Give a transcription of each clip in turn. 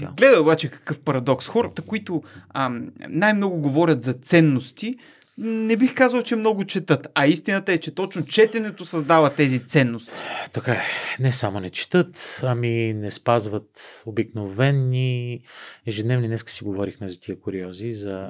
цяло. Гледай обаче какъв парадокс. Хората, които а, най-много говорят за ценности, не бих казал, че много четат. А истината е, че точно четенето създава тези ценности. Така е. Не само не четат, ами не спазват обикновени ежедневни. Днеска си говорихме за тия куриози, за,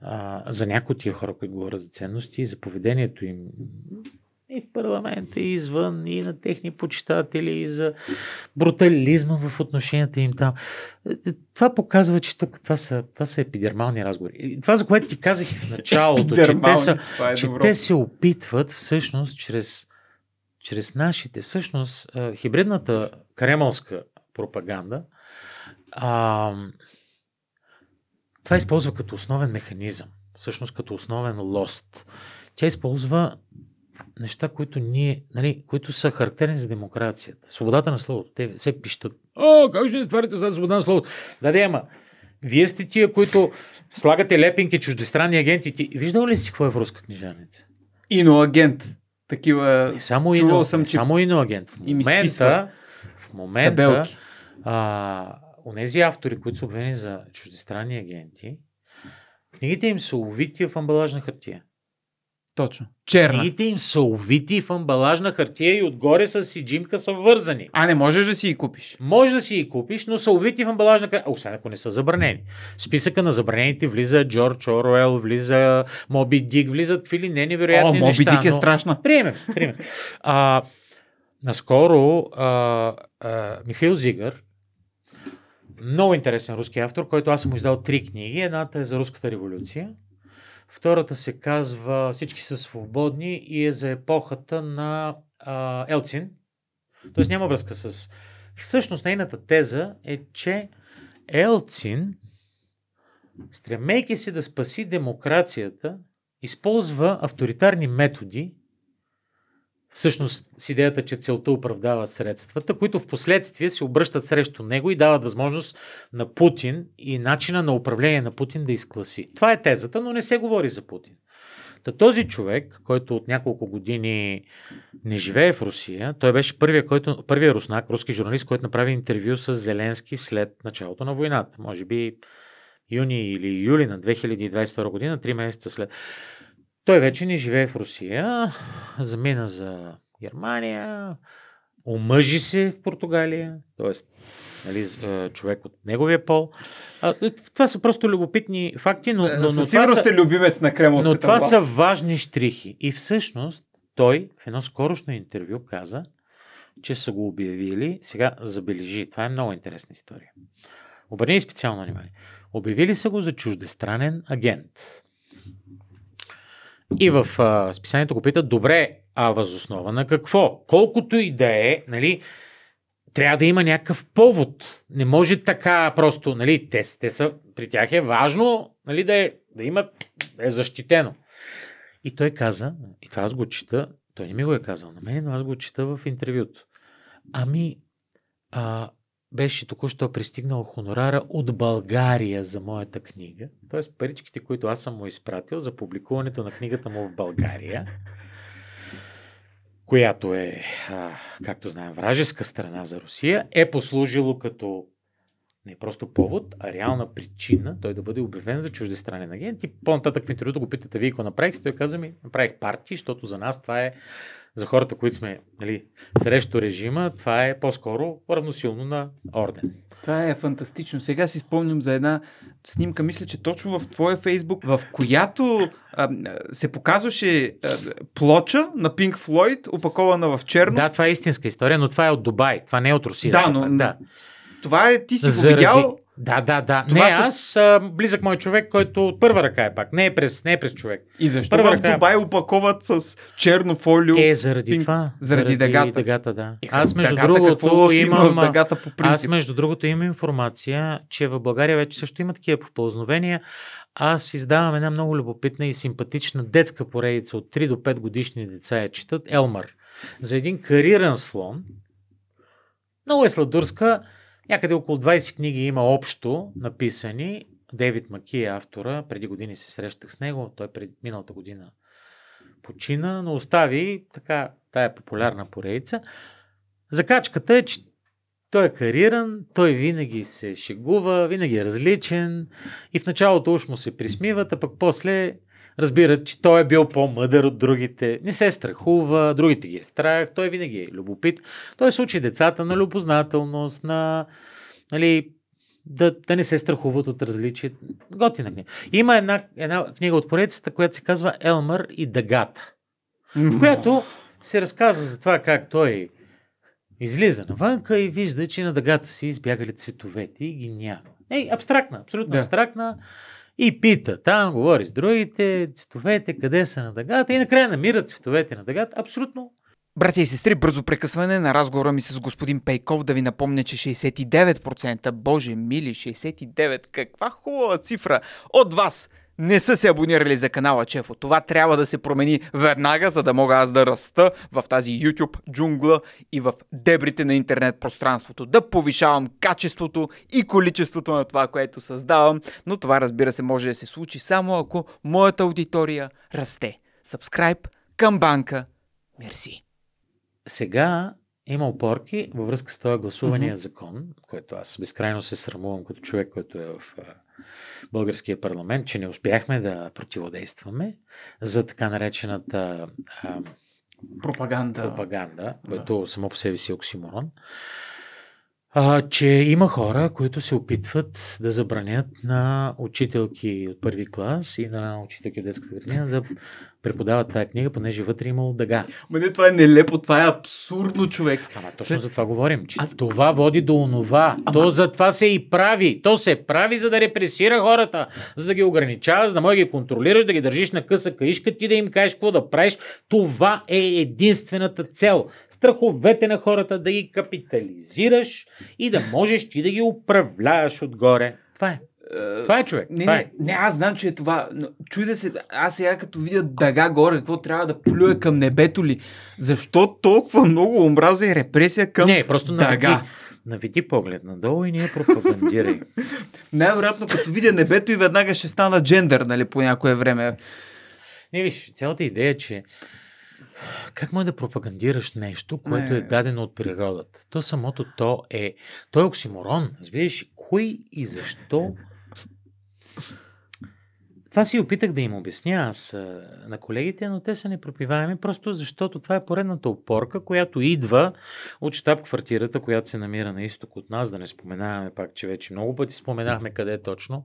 а, за някои от тия хора, които говорят за ценности, за поведението им парламента, и извън, и на техни почитатели, и за брутализма в отношенията им там. Това показва, че тук това са, това са епидермални разговори. И това, за което ти казах в началото, че, те, са, е че те се опитват всъщност чрез, чрез нашите, всъщност хибридната кремълска пропаганда, а, това използва като основен механизъм, всъщност като основен лост. Тя използва неща, които ние, нали, които са характерни за демокрацията. Свободата на словото. Те се пищат. О, как ще не стварите за свобода на словото? Да, да, ама. Вие сте тия, които слагате лепинки, чуждестранни агенти. Ти... Виждал ли си какво е в руска книжаница? Иноагент. Такива... Не само, ино, съм, че... само иноагент. В момента, в момента а, у онези автори, които са обвинени за чуждестранни агенти, книгите им са увити в амбалажна хартия. Точно. Черна. Книгите им са увити в амбалажна хартия и отгоре с сиджимка са вързани. А не можеш да си ги купиш. Може да си ги купиш, но са увити в амбалажна хартия. Освен ако не са забранени. В списъка на забранените влиза Джордж Оруел, влиза Моби Дик, влизат фили не невероятни О, Моби неща. Дик е но... страшна. Приемем, приемем. а, наскоро а, а, Михаил Зигър, много интересен руски автор, който аз съм издал три книги. Едната е за руската революция – Втората се казва Всички са свободни и е за епохата на а, Елцин. Тоест няма връзка с... Всъщност нейната теза е, че Елцин, стремейки се да спаси демокрацията, използва авторитарни методи, всъщност с идеята, че целта оправдава средствата, които в последствие се обръщат срещу него и дават възможност на Путин и начина на управление на Путин да изкласи. Това е тезата, но не се говори за Путин. Та този човек, който от няколко години не живее в Русия, той беше първия, който, първия руснак, руски журналист, който направи интервю с Зеленски след началото на войната. Може би юни или юли на 2022 година, три месеца след. Той вече не живее в Русия, замина за Германия, омъжи се в Португалия, т.е. Нали, човек от неговия пол. А, е, това са просто любопитни факти, но. Е, но, но сигурност сте любимец на Кремл. Но това власт. са важни штрихи. И всъщност той в едно скорошно интервю каза, че са го обявили. Сега забележи, това е много интересна история. Обърни специално внимание. Обявили са го за чуждестранен агент. И в а, списанието го питат, добре, а възоснова на какво? Колкото и да е, нали, трябва да има някакъв повод. Не може така просто, нали, те, те са, при тях е важно, нали, да, е, да имат, да е защитено. И той каза, и това аз го чита, той не ми го е казал на мен, но аз го чита в интервюто. Ами, а, беше току-що пристигнал хонорара от България за моята книга. Тоест паричките, които аз съм му изпратил за публикуването на книгата му в България, която е, а, както знаем, вражеска страна за Русия, е послужило като не е просто повод, а реална причина той да бъде обявен за чуждестранен агент. И по-нататък в интервюто го питате, вие го направихте, той каза ми, направих партии, защото за нас това е, за хората, които сме нали, срещу режима, това е по-скоро равносилно на орден. Това е фантастично. Сега си спомням за една снимка, мисля, че точно в твоя фейсбук, в която а, се показваше а, плоча на Пинк Флойд, опакована в черно. Да, това е истинска история, но това е от Дубай, това не е от Русия. Да, но... Да. Това е, ти си Заради... го видял. Да, да, да. Това не, са... аз а, близък мой човек, който от първа ръка е пак. Не е през, не е през човек. И защо първа в е Дубай е... опаковат с черно фолио? Е, заради пинк... това. Заради, заради дъгата. дъгата да. Е, аз между дъгата, другото имам... Има дъгата по принцип? Аз между другото имам информация, че в България вече също има такива попълзновения. Аз издавам една много любопитна и симпатична детска поредица от 3 до 5 годишни деца я четат. Елмар. За един кариран слон. Много е сладурска Някъде около 20 книги има общо написани. Дейвид Маки е автора. Преди години се срещах с него. Той пред миналата година почина, но остави така тая популярна поредица. Закачката е, че той е кариран, той винаги се шегува, винаги е различен и в началото уж му се присмиват, а пък после разбират, че той е бил по-мъдър от другите, не се страхува, другите ги е страх, той винаги е любопит. Той се учи децата на любознателност, на нали, да, да не се страхуват от различия. Готина книга. Има една, една книга от поредицата, която се казва Елмър и Дагата. в която се разказва за това как той излиза навънка и вижда, че на дъгата си избягали цветовете и ги няма. Ей, абстрактна, абсолютно да. абстрактна и пита там, говори с другите, цветовете, къде са на дъгата. И накрая намират цветовете на дъгата. Абсолютно Братя и сестри, бързо прекъсване на разговора ми с господин Пейков да ви напомня, че 69%, боже мили, 69%, каква хубава цифра от вас не са се абонирали за канала Чефо. Това трябва да се промени веднага, за да мога аз да раста в тази YouTube джунгла и в дебрите на интернет пространството. Да повишавам качеството и количеството на това, което създавам, но това разбира се може да се случи само ако моята аудитория расте. Subscribe към банка. Мерси. Сега има опорки във връзка с този гласувания mm-hmm. закон, който аз безкрайно се срамувам като човек, който е в българския парламент, че не успяхме да противодействаме за така наречената а, пропаганда. пропаганда, което само по себе си е оксиморон, а, че има хора, които се опитват да забранят на учителки от първи клас и на учителки от детската градина да преподават тази книга, понеже вътре е имало дъга. Ма не, това е нелепо, това е абсурдно, човек. Ама точно е. за това говорим, че а... това води до онова. Ама... То за това се и прави. То се прави, за да репресира хората, за да ги ограничава, за да може ги контролираш, да ги държиш на къса каишка, ти да им кажеш какво да правиш. Това е единствената цел. Страховете на хората да ги капитализираш и да можеш ти да ги управляваш отгоре. Това е. Е, това е човек. Не, това е. не, аз знам, че е това. Но да се, аз сега като видя дъга горе, какво трябва да плюя към небето ли? Защо толкова много омраза и репресия към не, просто дъга? Наведи, наведи поглед надолу и ние пропагандирай. Най-вероятно, като видя небето и веднага ще стана джендър, нали, по някое време. Не, виж, цялата идея е, че как може да пропагандираш нещо, което е не. е дадено от природата? То самото то е... То е оксиморон. Разбираш, кой и защо това си опитах да им обясня аз на колегите, но те са непропиваеми, просто защото това е поредната опорка, която идва от штаб квартирата която се намира на изток от нас, да не споменаваме пак, че вече много пъти споменахме къде е точно,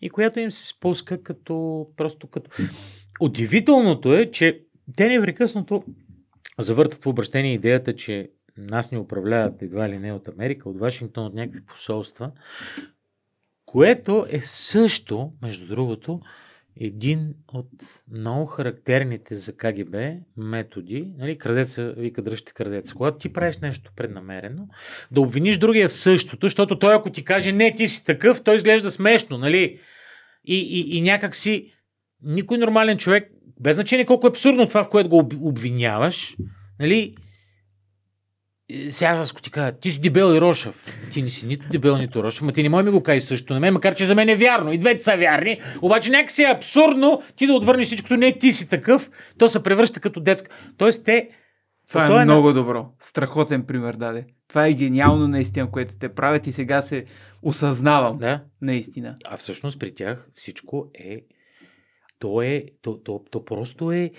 и която им се спуска като просто като... Удивителното е, че те непрекъснато завъртат в обращение идеята, че нас ни управляват едва ли не от Америка, от Вашингтон, от някакви посолства, което е също, между другото, един от много характерните за КГБ методи, нали, крадеца, вика дръжте крадеца, когато ти правиш нещо преднамерено, да обвиниш другия в същото, защото той ако ти каже не, ти си такъв, той изглежда смешно, нали? И, и, и някак си никой нормален човек, без значение колко е абсурдно това, в което го обвиняваш, нали, е, сега аз ти кажа, ти си дебел и Рошев. Ти не си нито дебел, нито Рошев. Ма ти не може ми го кажеш също на мен, макар че за мен е вярно. И двете са вярни. Обаче някакси е абсурдно ти да отвърнеш всичкото. Не, ти си такъв. То се превръща като детска. Тоест те... Това е, е много на... добро. Страхотен пример даде. Това е гениално наистина, което те правят и сега се осъзнавам. Да. Наистина. А всъщност при тях всичко е... То е... То, то, то просто е...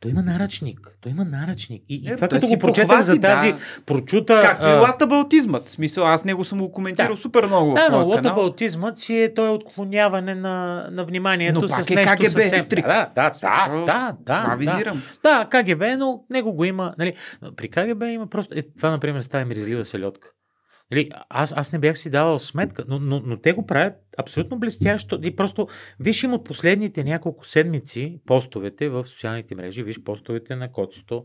Той има наръчник. Той има наръчник. И, и е, това, като го прочетах за тази да. прочута... Както и е латабалтизмът. Смисъл, аз него съм го коментирал да. супер много да, в но латабалтизмът си е, той отклоняване на, на вниманието но с е нещо КГБ съвсем... Трик. Да, да, да, да, да, да, да, да, КГБ, но него го има. Нали, при КГБ има просто... Е, това, например, става мризлива селедка. Или, нали, аз, аз не бях си давал сметка, но, но, но те го правят абсолютно блестящо. И просто, виж им от последните няколко седмици постовете в социалните мрежи, виж постовете на Коцито,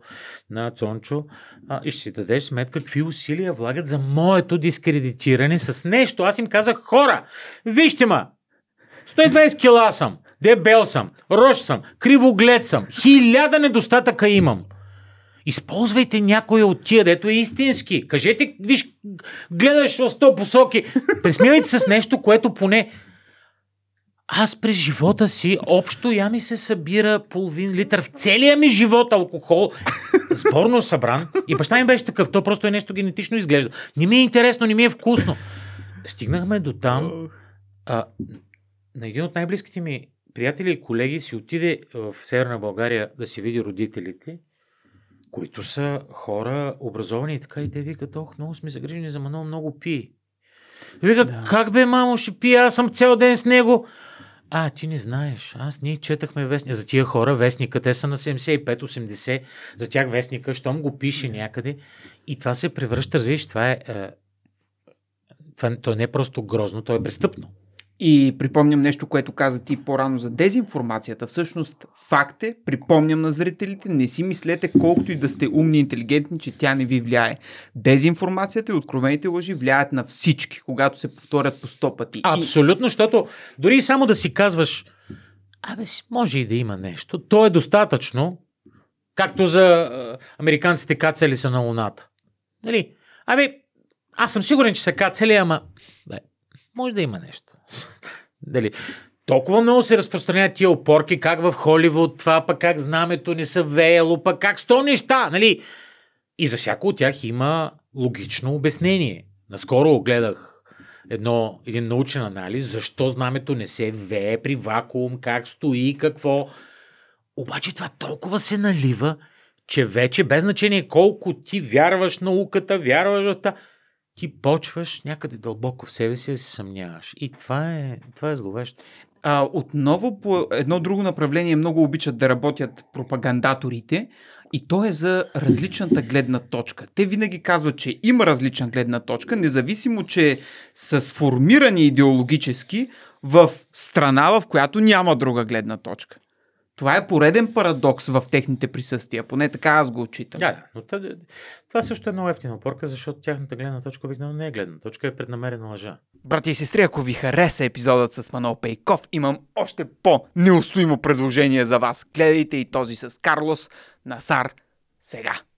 на Цончо а, и ще си дадеш сметка какви усилия влагат за моето дискредитиране с нещо. Аз им казах, хора, вижте ма, 120 кила съм, дебел съм, рош съм, кривоглед съм, хиляда недостатъка имам. Използвайте някоя от тия, дето е истински. Кажете, виж, гледаш в сто посоки. Пресмивайте с нещо, което поне аз през живота си общо я ми се събира половин литър в целия ми живот алкохол, сборно събран. И баща ми беше такъв, то просто е нещо генетично изглежда. Не ми е интересно, не ми е вкусно. Стигнахме до там. А, на един от най-близките ми приятели и колеги си отиде в Северна България да си види родителите които са хора образовани и така и те викат, ох, много сме загрижени за Манол, много пи. Вика, да. как бе, мамо, ще пия, аз съм цял ден с него. А, ти не знаеш. Аз ние четахме вестника. За тия хора вестника, те са на 75-80. За тях вестника, щом го пише някъде. И това се превръща, развиш, това е... е това, то не е просто грозно, то е престъпно. И припомням нещо, което каза ти по-рано за дезинформацията. Всъщност, факт е, припомням на зрителите, не си мислете колкото и да сте умни, и интелигентни, че тя не ви влияе. Дезинформацията и откровените лъжи влияят на всички, когато се повторят по сто пъти. Абсолютно, и... защото дори само да си казваш, абе, може и да има нещо, то е достатъчно, както за американците кацали са на Луната. Нали? Абе, аз съм сигурен, че са кацали, ама... Бе, може да има нещо. Дали? Толкова много се разпространяват тия опорки, как в Холивуд, това пък как знамето не са веяло, пък как сто неща, нали? И за всяко от тях има логично обяснение. Наскоро гледах едно, един научен анализ, защо знамето не се вее при вакуум, как стои, какво. Обаче това толкова се налива, че вече без значение колко ти вярваш науката, вярваш в това, ти почваш някъде дълбоко в себе си да се съмняваш. И това е, това е зловещо. А, отново по едно друго направление много обичат да работят пропагандаторите и то е за различната гледна точка. Те винаги казват, че има различна гледна точка, независимо, че са сформирани идеологически в страна, в която няма друга гледна точка. Това е пореден парадокс в техните присъствия, поне така аз го отчитам. Да, но това, това също е много ефтина опорка, защото тяхната гледна точка обикновено не е гледна точка, е преднамерена лъжа. Брати и сестри, ако ви хареса епизодът с Манол Пейков, имам още по-неустоимо предложение за вас. Гледайте и този с Карлос Насар сега.